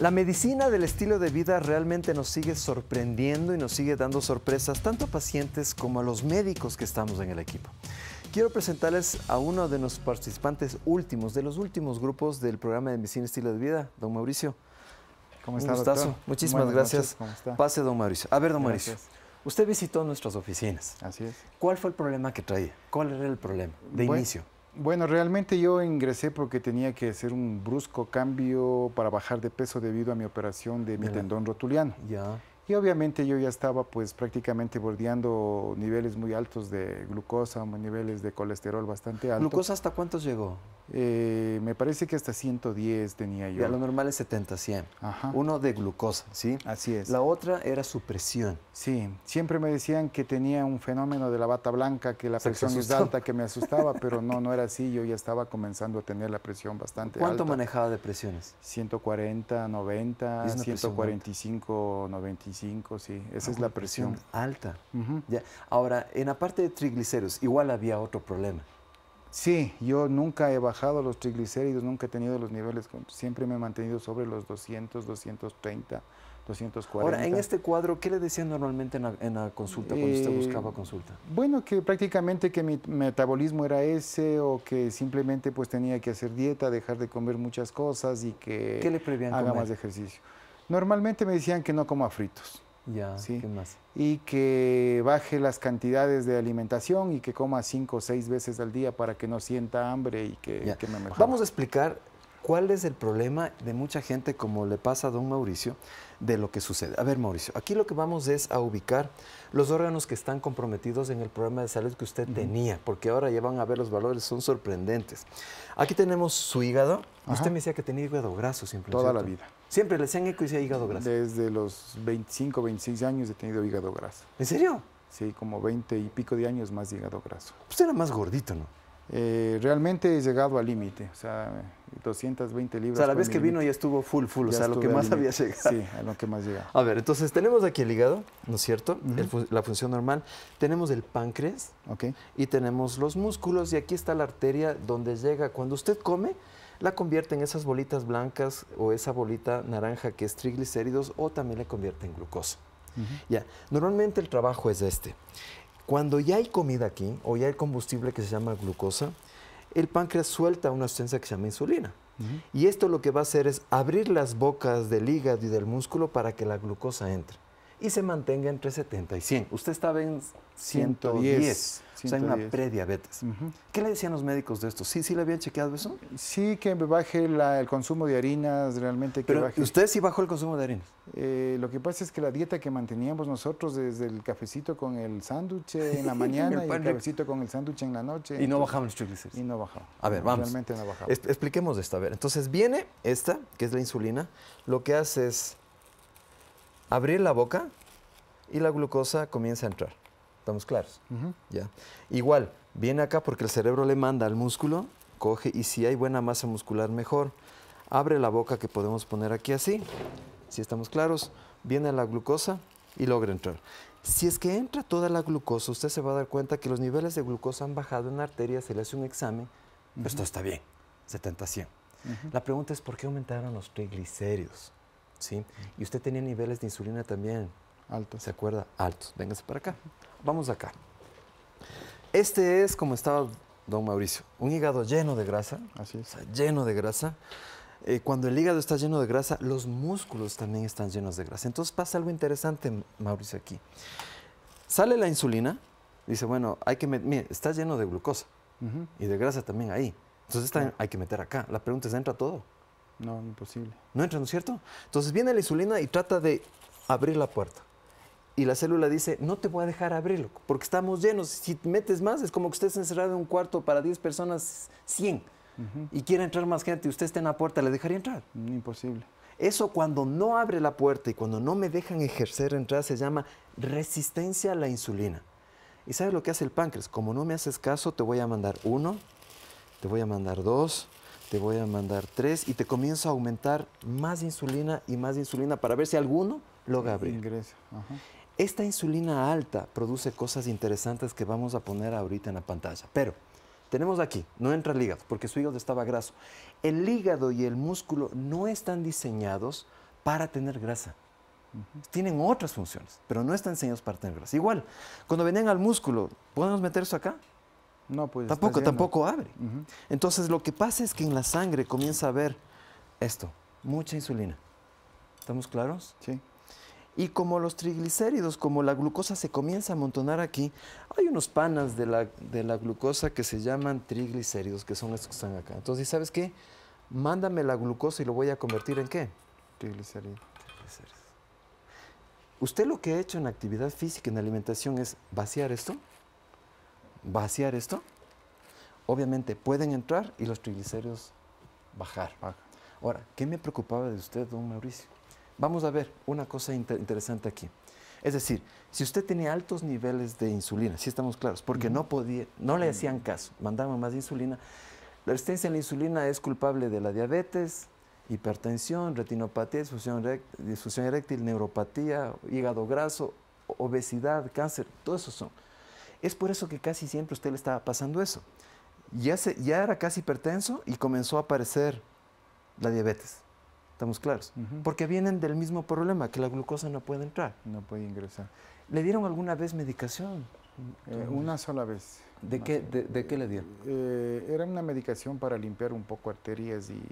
La medicina del estilo de vida realmente nos sigue sorprendiendo y nos sigue dando sorpresas tanto a pacientes como a los médicos que estamos en el equipo. Quiero presentarles a uno de los participantes últimos, de los últimos grupos del programa de medicina estilo de vida, don Mauricio. ¿Cómo está, Un gustazo. Muchísimas gracias. Pase, don Mauricio. A ver, don Mauricio. Usted visitó nuestras oficinas. Así es. ¿Cuál fue el problema que traía? ¿Cuál era el problema de inicio? Bueno, realmente yo ingresé porque tenía que hacer un brusco cambio para bajar de peso debido a mi operación de mi tendón rotuliano. Ya. Y obviamente yo ya estaba pues prácticamente bordeando niveles muy altos de glucosa, niveles de colesterol bastante altos. ¿Glucosa hasta cuántos llegó? Eh, me parece que hasta 110 tenía yo. Ya, lo normal es 70, 100. Uno de glucosa, ¿sí? Así es. La otra era su presión. Sí, siempre me decían que tenía un fenómeno de la bata blanca, que la presión es alta, que me asustaba, pero no, no era así. Yo ya estaba comenzando a tener la presión bastante alta. ¿Cuánto manejaba de presiones? 140, 90, 145, 95, sí. Esa ah, es la presión. alta. ya. Ahora, en la parte de triglicéridos, igual había otro problema. Sí, yo nunca he bajado los triglicéridos, nunca he tenido los niveles, siempre me he mantenido sobre los 200, 230, 240. Ahora, en este cuadro, ¿qué le decían normalmente en la, consulta, cuando usted eh, buscaba consulta? Bueno, que prácticamente que mi metabolismo era ese o que simplemente pues tenía que hacer dieta, dejar de comer muchas cosas y que haga más ejercicio. Normalmente me decían que no coma fritos y que baje las cantidades de alimentación y que coma cinco o seis veces al día para que no sienta hambre y que, mejore. Vamos a explicar cuál es el problema de mucha gente, como le pasa a don Mauricio, de lo que sucede. A ver, Mauricio, aquí lo que vamos es a ubicar los órganos que están comprometidos en el problema de salud que usted tenía, porque ahora ya van a ver los valores, son sorprendentes. Aquí tenemos su hígado. Usted me decía que tenía hígado graso, simplemente. Toda la vida. ¿Siempre le han eco y hígado graso? Desde los 25, 26 años he tenido hígado graso. ¿En serio? Sí, como 20 y pico de años más hígado graso. Usted pues era más gordito, ¿no? Eh, realmente he llegado al límite, o sea, 220 libras. O sea, la vez que vino ya estuvo full, full, o sea, lo que más había llegado. Sí, a lo que más llegaba. A ver, entonces tenemos aquí el hígado, ¿no es cierto? la función normal. Tenemos el páncreas ¿ok? y tenemos los músculos y aquí está la arteria donde llega. Cuando usted come, la convierte en esas bolitas blancas o esa bolita naranja que es triglicéridos o también la convierte en glucosa. Ya, normalmente el trabajo es este. Cuando ya hay comida aquí o ya hay combustible que se llama glucosa, el páncreas suelta una sustancia que se llama insulina. Y esto lo que va a hacer es abrir las bocas del hígado y del músculo para que la glucosa entre y se mantenga entre 70 y 100. Usted estaba en 110, o sea, en una prediabetes. ¿Qué le decían los médicos de esto? ¿Sí, sí le habían chequeado eso? Sí, que baje el consumo de harinas, realmente que Pero baje. ¿Usted sí bajó el consumo de harinas? Eh, lo que pasa es que la dieta que manteníamos nosotros desde el cafecito con el sándwich en la mañana y el cafecito con el sándwich en la noche. Y no bajamos los triglicéridos. Y no bajamos. A ver, vamos. Realmente no bajamos. expliquemos esto. A ver, entonces viene esta, que es la insulina, lo que hace es abrir la boca y la glucosa comienza a entrar. ¿Estamos claros? Ya. Igual, viene acá porque el cerebro le manda al músculo, coge y si hay buena masa muscular, mejor. Abre la boca que podemos poner aquí así, si estamos claros. Viene la glucosa y logra entrar. Si es que entra toda la glucosa, usted se va a dar cuenta que los niveles de glucosa han bajado en la arteria, se le hace un examen, esto está bien, 70-100. La pregunta es, ¿por qué aumentaron los triglicéridos? Y usted tenía niveles de insulina también. Altos. ¿Se acuerda? Altos. Véngase para acá. Vamos acá. Este es como estaba don Mauricio. Un hígado lleno de grasa. Así es. O sea, lleno de grasa. Eh, cuando el hígado está lleno de grasa, los músculos también están llenos de grasa. Entonces pasa algo interesante, Mauricio, aquí. Sale la insulina, dice, bueno, hay que mire, está lleno de glucosa y de grasa también ahí. Entonces hay que meter acá. La pregunta es, ¿entra todo? No, imposible. No entra, ¿no es cierto? Entonces viene la insulina y trata de abrir la puerta. Y la célula dice, no te voy a dejar abrirlo, porque estamos llenos. Si metes más, es como que usted está encerrado en un cuarto para 10 personas, 100. Y quiere entrar más gente y usted está en la puerta, ¿le dejaría entrar? Mm, imposible. Eso cuando no abre la puerta y cuando no me dejan ejercer entrar se llama resistencia a la insulina. ¿Y sabes lo que hace el páncreas? Como no me haces caso, te voy a mandar uno, te voy a mandar dos, te voy a mandar tres y te comienzo a aumentar más insulina y más insulina para ver si alguno logra eh, abrir. Esta insulina alta produce cosas interesantes que vamos a poner ahorita en la pantalla. Pero tenemos aquí, no entra el hígado, porque su hígado estaba graso. El hígado y el músculo no están diseñados para tener grasa. Tienen otras funciones, pero no están diseñados para tener grasa. Igual, cuando venían al músculo, ¿podemos meter eso acá? No, pues, tampoco, tampoco abre. Entonces lo que pasa es que en la sangre comienza a haber esto, mucha insulina. ¿Estamos claros? Sí. Y como los triglicéridos, como la glucosa se comienza a amontonar aquí, hay unos panas de la, glucosa que se llaman triglicéridos, que son estos que están acá. Entonces, ¿sabes qué? Mándame la glucosa y lo voy a convertir en qué? Usted lo que ha hecho en actividad física, en alimentación, es vaciar esto vaciar esto, obviamente pueden entrar y los triglicéridos bajar. Ahora, ¿qué me preocupaba de usted, don Mauricio? Vamos a ver una cosa interesante aquí. Es decir, si usted tenía altos niveles de insulina, si estamos claros, porque no podía, no le hacían mm. caso, mandaban más insulina. La resistencia a la insulina es culpable de la diabetes, hipertensión, retinopatía, disfunción eréctil, neuropatía, hígado graso, obesidad, cáncer, todo eso son. Es por eso que casi siempre usted le estaba pasando eso. Ya, ya era casi hipertenso y comenzó a aparecer la diabetes. ¿Estamos claros? Porque vienen del mismo problema, que la glucosa no puede entrar. No puede ingresar. ¿Le dieron alguna vez medicación? Eh, una sola vez. ¿De, qué, de, qué le dieron? Eh, era una medicación para limpiar un poco arterias y...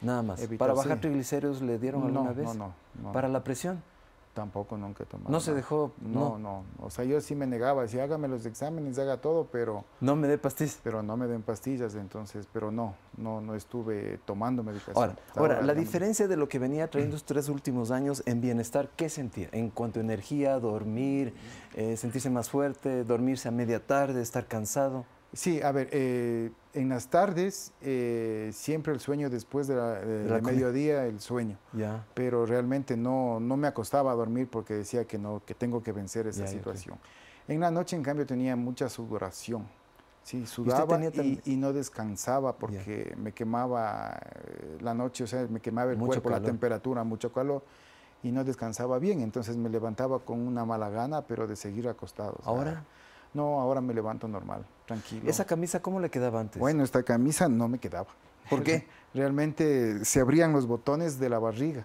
Nada más. ¿Para bajar triglicéridos le dieron alguna vez? No, no, no. ¿Para la presión? Tampoco nunca he ¿No se dejó? No, no, O sea, yo sí me negaba, decía, hágame los exámenes, haga todo, pero... No me dé pastillas. Pero no me den pastillas, entonces, pero no, no, no estuve tomando medicación. Ahora, ahora, la diferencia de lo que venía trayendo estos tres últimos años en bienestar, ¿qué sentir? En cuanto a energía, dormir, eh, sentirse más fuerte, dormirse a media tarde, estar cansado. Sí, a ver, eh, en las tardes eh, siempre el sueño después de, la, mediodía, el sueño. Ya. Pero realmente no, no me acostaba a dormir porque decía que no, que tengo que vencer esa situación. En la noche, en cambio, tenía mucha sudoración. Sí, sudaba y, no descansaba porque me quemaba eh, la noche, o sea, me quemaba el mucho cuerpo, la temperatura, mucho calor y no descansaba bien. Entonces me levantaba con una mala gana, pero de seguir acostado. ¿Ahora? No, ahora me levanto normal, tranquilo. ¿Esa camisa cómo le quedaba antes? Bueno, esta camisa no me quedaba. ¿Por qué? Realmente se abrían los botones de la barriga.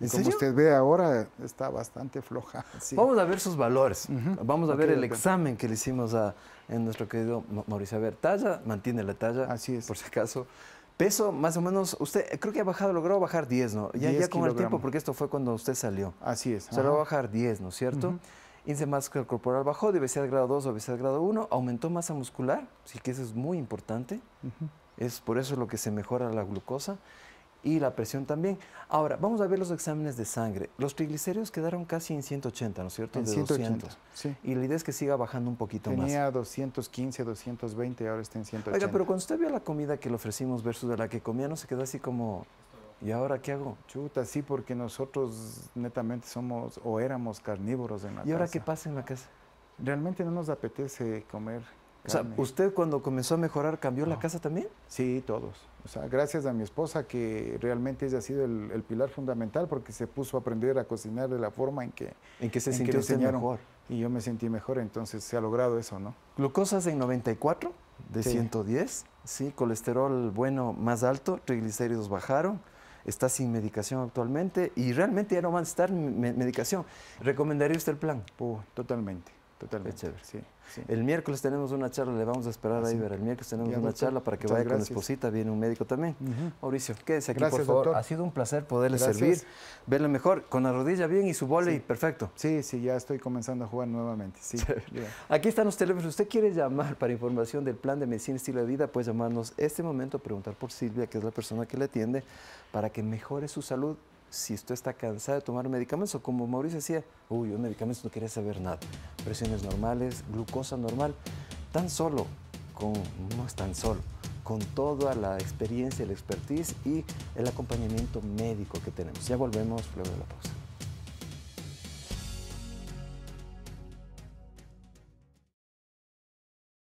Y como usted ve ahora, está bastante floja. Vamos a ver sus valores. Vamos a ver el examen que le hicimos a en nuestro querido Mauricio. A ver, talla, mantiene la talla. Así es. Por si acaso. Peso, más o menos, usted creo que ha bajado, logró bajar 10, ¿no? Ya, con el tiempo, porque esto fue cuando usted salió. Así es. O va a bajar 10, ¿no es cierto? Índice corporal bajó, de obesidad grado 2, obesidad grado 1, aumentó masa muscular, sí que eso es muy importante. Es por eso lo que se mejora la glucosa y la presión también. Ahora, vamos a ver los exámenes de sangre. Los triglicéridos quedaron casi en 180, ¿no es cierto? En de 180, 200. Sí. Y la idea es que siga bajando un poquito más. Tenía 215, 220 ahora está en 180. Oiga, pero cuando usted vio la comida que le ofrecimos versus de la que comía, ¿no se quedó así como ¿Y ahora qué hago? Chuta, sí, porque nosotros netamente somos o éramos carnívoros en la ¿Y casa. ¿Y ahora qué pasa en la casa? Realmente no nos apetece comer. Carne. O sea, ¿usted cuando comenzó a mejorar cambió la casa también? Sí, todos. O sea, gracias a mi esposa que realmente ella ha sido el, pilar fundamental porque se puso a aprender a cocinar de la forma en que... En que se sintió mejor. Y yo me sentí mejor, entonces se ha logrado eso, ¿no? Glucosas en 94, de 110, sí, colesterol bueno más alto, triglicéridos bajaron, está sin medicación actualmente y realmente ya no van a estar medicación. ¿Recomendaría usted el plan? totalmente. Totalmente. El miércoles tenemos una charla, le vamos a esperar ahí a Iber. El miércoles tenemos una charla para que vaya con la esposita, viene un médico también. Mauricio, quédese aquí, gracias, por favor. Doctor. Ha sido un placer poderle servir, verle mejor, con la rodilla bien y su volei perfecto. Sí, sí, ya estoy comenzando a jugar nuevamente. aquí están los teléfonos. Si Usted quiere llamar para información del plan de medicina y estilo de vida, puede llamarnos este momento, a preguntar por Silvia, que es la persona que le atiende, para que mejore su salud si usted está cansado de tomar medicamentos o como Mauricio decía, uy, un medicamento no quería saber nada, presiones normales, glucosa normal, tan solo, con, no es tan solo, con toda la experiencia, el expertise y el acompañamiento médico que tenemos. Ya volvemos luego de la pausa.